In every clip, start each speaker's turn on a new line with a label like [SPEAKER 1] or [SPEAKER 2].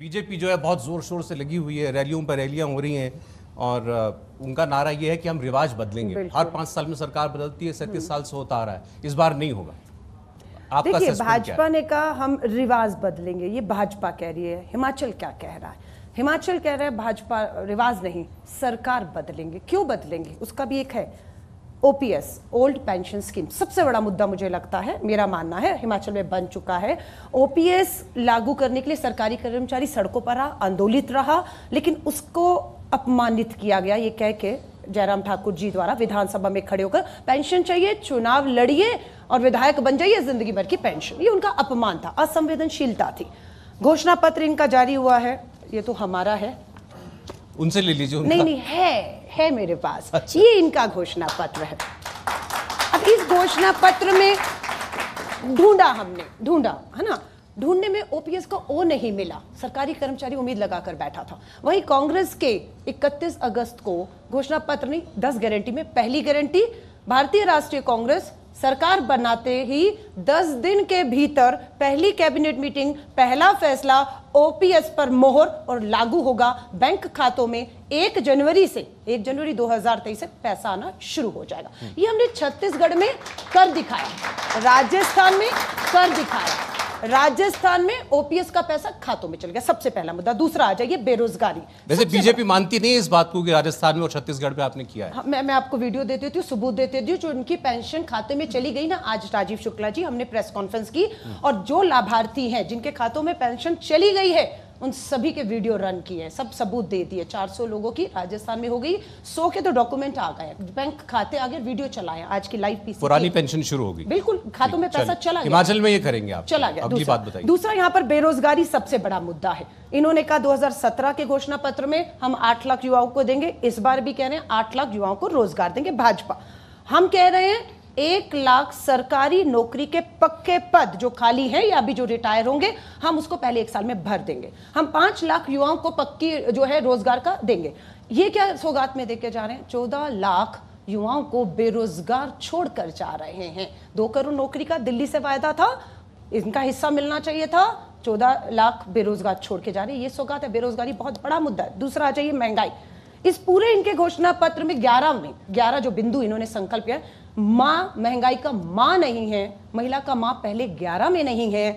[SPEAKER 1] BJP जो है बहुत ज़ोर शोर से लगी हुई है रैलियों पर रैलियां हो रही हैं और उनका नारा यह है कि हम रिवाज बदलेंगे हर पांच साल में सरकार बदलती है सैंतीस साल से होता आ रहा है इस बार नहीं होगा देखिए भाजपा ने कहा हम रिवाज बदलेंगे ये भाजपा कह रही है हिमाचल क्या कह रहा है हिमाचल कह रहा है भाजपा रिवाज नहीं सरकार बदलेंगे क्यों बदलेंगे उसका भी एक है ओपीएस ओल्ड पेंशन स्कीम सबसे बड़ा मुद्दा मुझे लगता है मेरा मानना है हिमाचल में बन चुका है ओपीएस लागू करने के लिए सरकारी कर्मचारी सड़कों पर रहा आंदोलित रहा लेकिन उसको अपमानित किया गया ये कह के जयराम ठाकुर जी द्वारा विधानसभा में खड़े होकर पेंशन चाहिए चुनाव लड़िए और विधायक बन जाइए जिंदगी भर की पेंशन ये उनका अपमान था असंवेदनशीलता थी घोषणा पत्र इनका जारी हुआ है ये तो हमारा है उनसे ले लीजिए नहीं नहीं है है मेरे पास अच्छा। ये इनका घोषणा पत्र है अब इस घोषणा पत्र में ढूंढा हमने ढूंढा है ना ढूंढने में ओपीएस का ओ नहीं मिला सरकारी कर्मचारी उम्मीद लगाकर बैठा था वही कांग्रेस के 31 अगस्त को घोषणा पत्र ने 10 गारंटी में पहली गारंटी भारतीय राष्ट्रीय कांग्रेस सरकार बनाते ही 10 दिन के भीतर पहली कैबिनेट मीटिंग पहला फैसला ओपीएस पर मोहर और लागू होगा बैंक खातों में एक जनवरी से एक जनवरी 2023 से पैसा आना शुरू हो जाएगा ये हमने छत्तीसगढ़ में कर दिखाया राजस्थान में कर दिखाया राजस्थान में ओपीएस का पैसा खातों में चल गया सबसे पहला मुद्दा दूसरा आ जाइए बेरोजगारी वैसे बीजेपी मानती नहीं इस बात को कि राजस्थान में और छत्तीसगढ़ में आपने किया है हाँ, मैं मैं आपको वीडियो दे देती हूँ सबूत देते थे हूँ जो उनकी पेंशन खाते में चली गई ना आज राजीव शुक्ला जी हमने प्रेस कॉन्फ्रेंस की हम्म। और जो लाभार्थी है जिनके खातों में पेंशन चली गई है उन सभी के वीडियो रन किए हैं सब सबूत दे दिए 400 लोगों की राजस्थान में हो गई सौ के तो डॉक्यूमेंट आ गए बैंक खाते आगे वीडियो चलाए आज की लाइव पीसी पुरानी पेंशन शुरू होगी बिल्कुल खातों में पैसा चला हिमाचल में ये करेंगे आप चला गया दूसरा, बात बताइए दूसरा यहाँ पर बेरोजगारी सबसे बड़ा मुद्दा है इन्होंने कहा 2017 के घोषणा पत्र में हम आठ लाख युवाओं को देंगे इस बार भी कह रहे हैं आठ लाख युवाओं को रोजगार देंगे भाजपा हम कह रहे हैं एक लाख सरकारी नौकरी के पक्के पद जो खाली है या अभी जो रिटायर होंगे हम उसको पहले एक साल में भर देंगे हम पांच लाख युवाओं को पक्की जो है रोजगार का देंगे ये क्या सौगात में देखे जा रहे हैं चौदह लाख युवाओं को बेरोजगार छोड़कर जा रहे हैं दो करोड़ नौकरी का दिल्ली से वायदा था इनका हिस्सा मिलना चाहिए था चौदह लाख बेरोजगार छोड़ के जा रहे हैं ये सौगात है बेरोजगारी बहुत बड़ा मुद्दा है दूसरा आ जाइए महंगाई इस पूरे इनके घोषणा पत्र में ग्यारह में ग्यारह जो बिंदु इन्होंने संकल्प किया माँ महंगाई का माँ नहीं है महिला का माँ पहले ग्यारह में नहीं है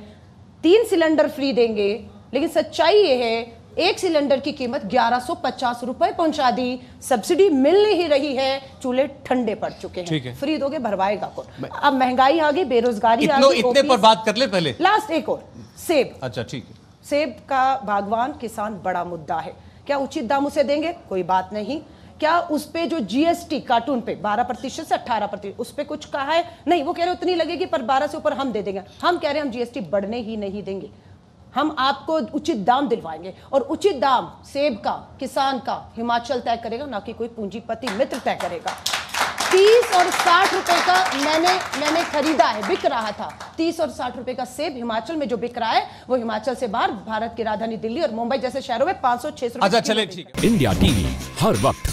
[SPEAKER 1] तीन सिलेंडर फ्री देंगे लेकिन सच्चाई ये है एक सिलेंडर की कीमत ग्यारह सौ पचास रुपए पहुंचा दी सब्सिडी मिल नहीं रही है चूल्हे ठंडे पड़ चुके हैं है। फ्री दोगे भरवाएगा कौन अब महंगाई आ गई बेरोजगारी आ गई इतने पर बात कर ले पहले लास्ट एक और सेब अच्छा ठीक है सेब का बागवान किसान बड़ा मुद्दा है क्या उचित दाम उसे देंगे कोई बात नहीं क्या उस पर जो जीएसटी कार्टून पे 12 प्रतिशत से 18 प्रतिशत उस पर कुछ कहा है नहीं वो कह रहे उतनी लगेगी पर 12 से ऊपर हम दे देंगे हम कह रहे हैं हम जीएसटी बढ़ने ही नहीं देंगे हम आपको उचित दाम दिलवाएंगे और उचित दाम सेब का किसान का हिमाचल तय करेगा ना कि कोई पूंजीपति मित्र तय करेगा तीस और साठ रुपए का मैंने मैंने खरीदा है बिक रहा था तीस और साठ रुपए का सेब हिमाचल में जो बिक रहा है वो हिमाचल से बाहर भारत की राजधानी दिल्ली और मुंबई जैसे शहरों में पांच सौ छह सौ अच्छा चले ठीक इंडिया टीवी हर वक्त